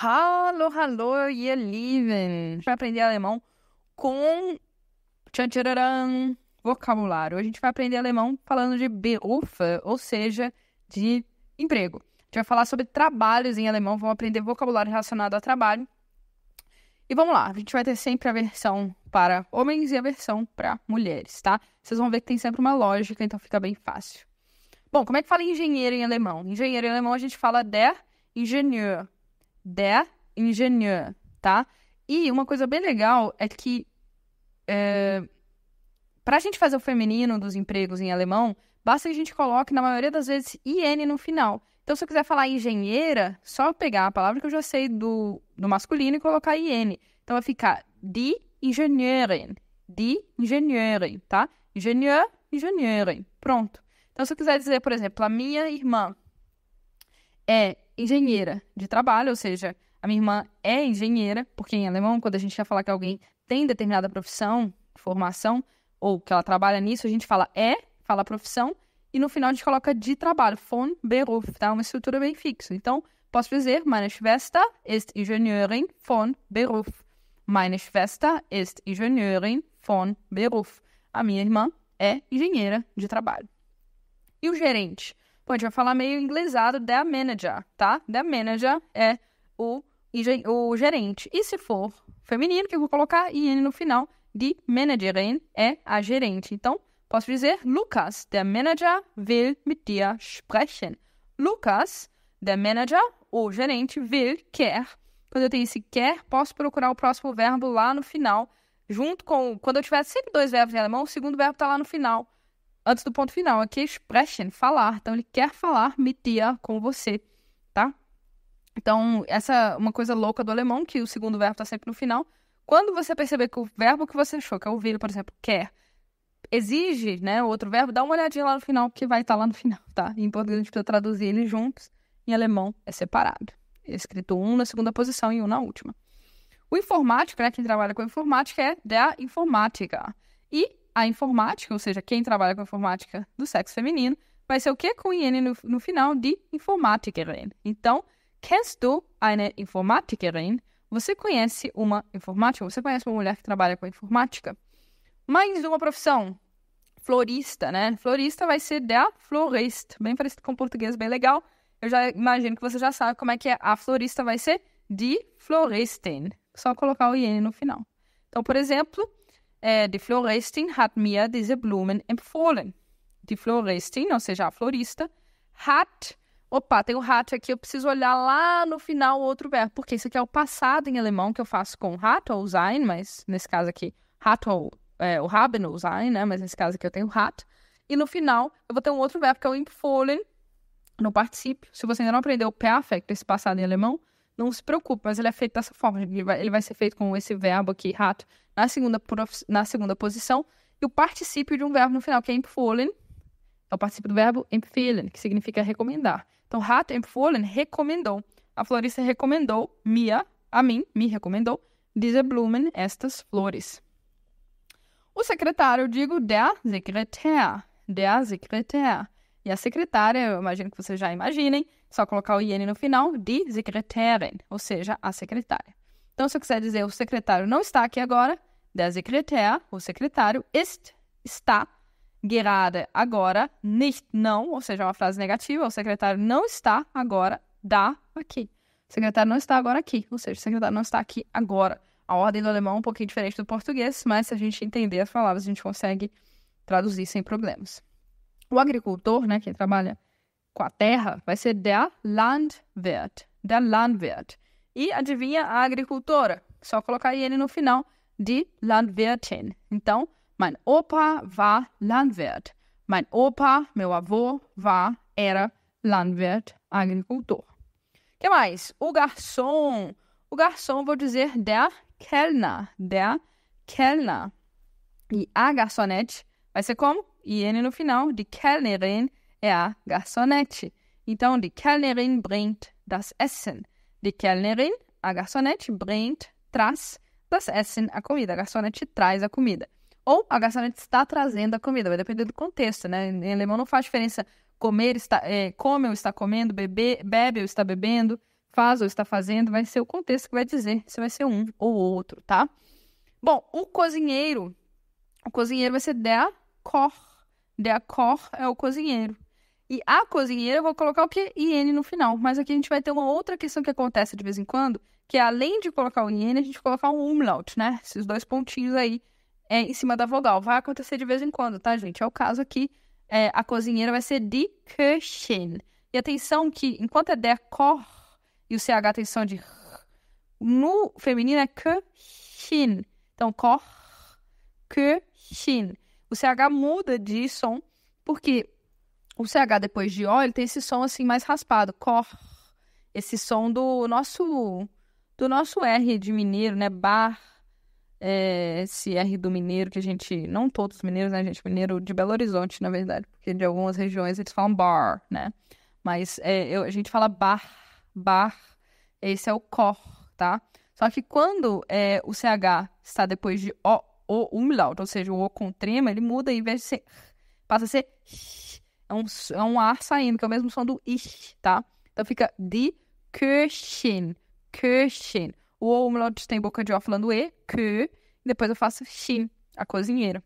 Hallo, hallo, ihr Lieben. Vai aprender alemão com tchan, vocabulário. A gente vai aprender alemão falando de Berufe, ou seja, de emprego. A gente vai falar sobre trabalhos em alemão, vamos aprender vocabulário relacionado a trabalho. E vamos lá, a gente vai ter sempre a versão para homens e a versão para mulheres, tá? Vocês vão ver que tem sempre uma lógica, então fica bem fácil. Bom, como é que fala engenheiro em alemão? Engenheiro em alemão a gente fala der Ingenieur der Ingenieur, tá? E uma coisa bem legal é que é, para a gente fazer o feminino dos empregos em alemão, basta que a gente coloque, na maioria das vezes, IN no final. Então, se eu quiser falar engenheira, só pegar a palavra que eu já sei do, do masculino e colocar IN. Então, vai ficar die Ingenieurin. Die Ingenieurin, tá? Ingenieur, Ingenieurin. Pronto. Então, se eu quiser dizer, por exemplo, a minha irmã é engenheira de trabalho, ou seja, a minha irmã é engenheira, porque em alemão, quando a gente quer falar que alguém tem determinada profissão, formação, ou que ela trabalha nisso, a gente fala é, fala profissão, e no final a gente coloca de trabalho, von Beruf, tá? É uma estrutura bem fixa. Então, posso dizer, meine Schwester ist Ingenieurin von Beruf. Meine Schwester ist Ingenieurin von Beruf. A minha irmã é engenheira de trabalho. E o gerente? Bom, a gente vai falar meio inglesado, the manager, tá? The manager é o, o gerente. E se for feminino, que eu vou colocar IN no final, de managerin é a gerente. Então, posso dizer, Lucas, der Manager will mit dir sprechen. Lucas, der Manager, o gerente, will, quer. Quando eu tenho esse quer, posso procurar o próximo verbo lá no final, junto com... Quando eu tiver sempre dois verbos em alemão, o segundo verbo está lá no final antes do ponto final. Aqui é expression, falar. Então, ele quer falar mit dir com você, tá? Então, essa é uma coisa louca do alemão, que o segundo verbo está sempre no final. Quando você perceber que o verbo que você achou, que é ouvir, por exemplo, quer, exige, né, outro verbo, dá uma olhadinha lá no final, que vai estar tá lá no final, tá? Em português a gente precisa traduzir eles juntos, em alemão é separado. É escrito um na segunda posição e um na última. O informático, né, quem trabalha com informática é da informática. E a informática, ou seja, quem trabalha com informática do sexo feminino, vai ser o que com IN no, no final de informatikerin. Então, kennst du eine Informatikerin? Você conhece uma informática? Você conhece uma mulher que trabalha com informática? Mais uma profissão, florista, né? Florista vai ser der Florist, bem parecido com português, bem legal. Eu já imagino que você já sabe como é que é. A florista vai ser die Floristin. Só colocar o IN no final. Então, por exemplo, é, die Floristin hat mir diese Blumen empfohlen. Die Floristin, ou seja, a florista, hat. Opa, tem o um hat aqui, eu preciso olhar lá no final o outro verbo, porque isso aqui é o passado em alemão que eu faço com hat ou sein, mas nesse caso aqui, hat ou é, o haben ou sein, né? Mas nesse caso aqui eu tenho hat. E no final, eu vou ter um outro verbo que é o empfohlen, no particípio. Se você ainda não aprendeu o perfect, esse passado em alemão, não se preocupe, mas ele é feito dessa forma. Ele vai, ele vai ser feito com esse verbo aqui, rato, na segunda, na segunda posição, e o particípio de um verbo no final, que é empfohlen, é o particípio do verbo empfehlen, que significa recomendar. Então, rato empfohlen recomendou. A florista recomendou Mia, a mim, me recomendou, diese Blumen, estas flores. O secretário, digo der Sekretär, der Sekretär. E a secretária, eu imagino que vocês já imaginem, só colocar o IN no final, de secretária, ou seja, a secretária. Então, se eu quiser dizer o secretário não está aqui agora, der Sekretär, o secretário, ist, está, gerade agora, nicht, não, ou seja, é uma frase negativa, o secretário não está agora, da, aqui. O secretário não está agora aqui, ou seja, o secretário não está aqui agora. A ordem do alemão é um pouquinho diferente do português, mas se a gente entender as palavras, a gente consegue traduzir sem problemas o agricultor, né, que trabalha com a terra, vai ser der Landwirt. Der Landwirt. E adivinha a agricultora? Só colocar ele no final de Landwirtin. Então, mein Opa war Landwirt. Mein Opa, meu avô, war, era Landwirt, agricultor. que mais? O garçom. O garçom, vou dizer der Kellner. Der Kellner. E a garçonete vai ser como? e N no final, de Kellnerin é a garçonete. Então, de Kellnerin bringt das Essen. De Kellnerin, a garçonete, bringt, traz das Essen, a comida. A garçonete traz a comida. Ou a garçonete está trazendo a comida, vai depender do contexto, né? Em alemão não faz diferença comer, está, é, come ou está comendo, bebe, bebe ou está bebendo, faz ou está fazendo, vai ser o contexto que vai dizer se vai ser um ou outro, tá? Bom, o cozinheiro, o cozinheiro vai ser der Koch. The Cor é o cozinheiro. E a cozinheira eu vou colocar o que? IN no final. Mas aqui a gente vai ter uma outra questão que acontece de vez em quando, que é além de colocar o IN, a gente colocar um umlaut, né? Esses dois pontinhos aí é, em cima da vogal. Vai acontecer de vez em quando, tá, gente? É o caso aqui. É, a cozinheira vai ser de Köchen. E atenção que, enquanto é der cor e o CH tem som de r, no feminino é Köchen. Então, cor, Köchen. O CH muda de som, porque o CH depois de O, ele tem esse som assim mais raspado, cor. Esse som do nosso do nosso R de mineiro, né? Bar. É, esse R do mineiro que a gente. Não todos os mineiros, né, gente? Mineiro de Belo Horizonte, na verdade. Porque de algumas regiões eles falam bar, né? Mas é, eu, a gente fala bar, bar. Esse é o cor, tá? Só que quando é, o CH está depois de O, o umlaut, ou seja, o O com trema, ele muda em vez de ser. Passa a ser. É um, é um ar saindo, que é o mesmo som do ish, tá? Então fica de Köchin. Köchin. O umlaut tem boca de ó falando E, que, e depois eu faço shin, a cozinheira.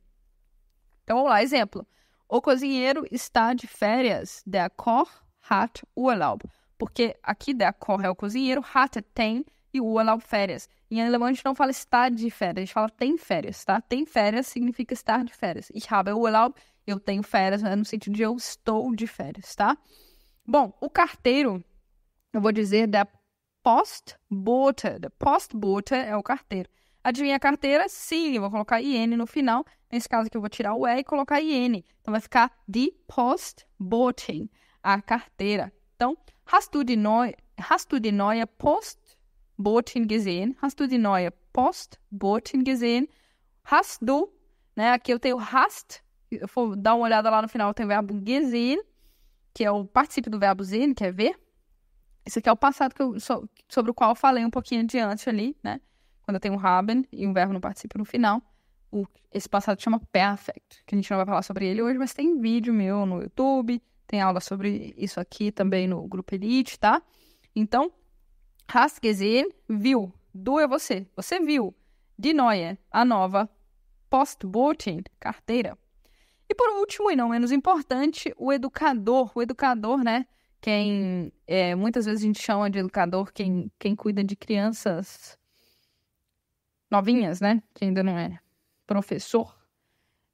Então vamos lá, exemplo. O cozinheiro está de férias. Der Koch hat Urlaub. Porque aqui der Koch é o cozinheiro, hat tem e o anal férias. Em alemão a gente não fala estar de férias, a gente fala tem férias, tá? Tem férias significa estar de férias. Ich habe Urlaub, eu tenho férias, né? no sentido de eu estou de férias, tá? Bom, o carteiro, eu vou dizer da Postbote. The Postbote é o carteiro. Adivinha a carteira? Sim, eu vou colocar IN no final. Nesse caso aqui eu vou tirar o E e colocar IN. Então vai ficar die Postbotin, a carteira. Então, hast du die neue, hast du die neue Post Botin gesehen? Hast du die neue Post Botin gesehen? Hast du, né? Aqui eu tenho hast, eu dar uma olhada lá no final, tem o verbo gesehen, que é o participio do verbo sehen, que é ver. Esse aqui é o passado que eu, sobre o qual eu falei um pouquinho adiante ali, né? Quando eu tenho haben e um verbo no participio no final. O, esse passado chama perfect, que a gente não vai falar sobre ele hoje, mas tem vídeo meu no YouTube, tem aula sobre isso aqui também no grupo Elite, tá? Então, Hast gesehen, viu. Du é você. Você viu. Die neue, a nova. Postboten, carteira. E por último, e não menos importante, o educador. O educador, né? Quem é, muitas vezes a gente chama de educador quem, quem cuida de crianças novinhas, né? Que ainda não é professor.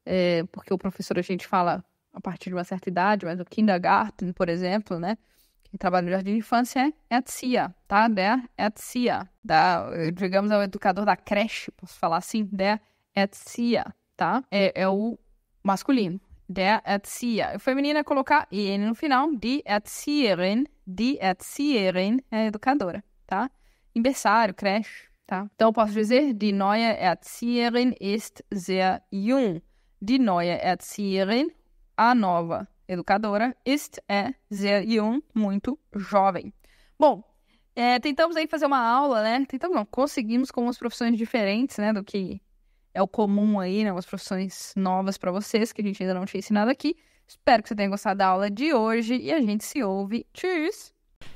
É, porque o professor a gente fala a partir de uma certa idade, mas o kindergarten, por exemplo, né? que trabalha no jardim de infância, é a tia, tá? Der Etzia, é da, digamos, é o educador da creche, posso falar assim, der Etzia, é tá? É, é o masculino, der Etzia. O feminino é colocar N no final, die Erzieherin, die Erzieherin é, é educadora, tá? Aniversário, creche, tá? Então eu posso dizer, die neue Erzieherin ist sehr jung. Die neue Erzieherin, a nova educadora, ist é sehr jung, muito jovem. Bom, é, tentamos aí fazer uma aula, né? Tentamos não, conseguimos com umas profissões diferentes, né, do que é o comum aí, né, umas profissões novas para vocês que a gente ainda não tinha ensinado aqui. Espero que você tenha gostado da aula de hoje e a gente se ouve. Tchau!